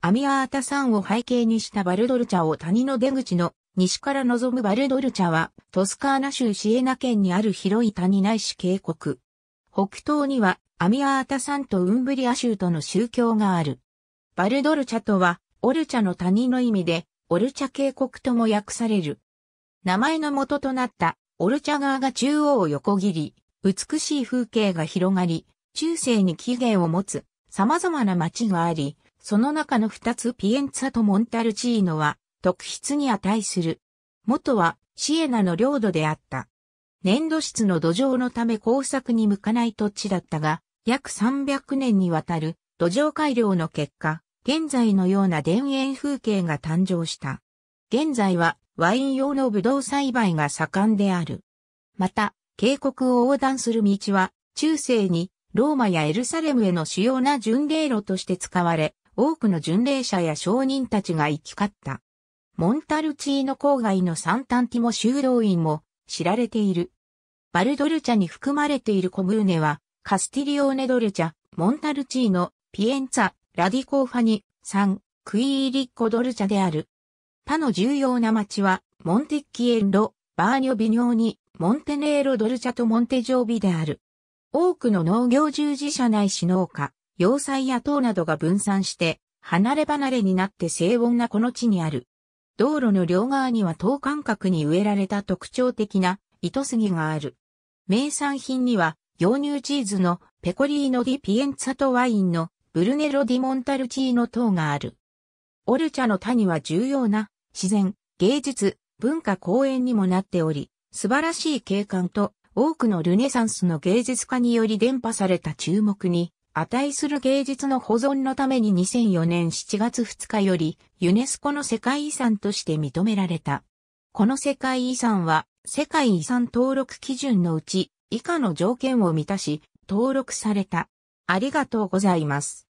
アミアータ山を背景にしたバルドルチャを谷の出口の西から望むバルドルチャはトスカーナ州シエナ県にある広い谷ないし渓谷。北東にはアミアータ山とウンブリア州との宗教がある。バルドルチャとはオルチャの谷の意味でオルチャ渓谷とも訳される。名前の元となったオルチャ川が中央を横切り、美しい風景が広がり、中世に起源を持つ様々な町があり、その中の二つピエンツァとモンタルチーノは特筆に値する。元はシエナの領土であった。粘土質の土壌のため工作に向かない土地だったが、約300年にわたる土壌改良の結果、現在のような田園風景が誕生した。現在はワイン用のブドウ栽培が盛んである。また、渓谷を横断する道は、中世にローマやエルサレムへの主要な巡礼路として使われ、多くの巡礼者や商人たちが行き交った。モンタルチーノ郊外のサンタンティモ修道院も知られている。バルドルチャに含まれているコムーネは、カスティリオーネドルチャ、モンタルチーノ、ピエンツァ、ラディコーファニ、サン、クイーリッコドルチャである。他の重要な町は、モンテッキエンロ、バーニョビニョーニ、モンテネーロドルチャとモンテジョービである。多くの農業従事者内いし農家、要塞や塔などが分散して、離れ離れになって静穏なこの地にある。道路の両側には等間隔に植えられた特徴的な糸杉がある。名産品には、洋乳チーズのペコリーノ・ディ・ピエンツァとワインのブルネロ・ディ・モンタルチーノ等がある。オルチャの谷は重要な自然、芸術、文化公園にもなっており、素晴らしい景観と多くのルネサンスの芸術家により伝播された注目に値する芸術の保存のために2004年7月2日よりユネスコの世界遺産として認められた。この世界遺産は世界遺産登録基準のうち以下の条件を満たし登録された。ありがとうございます。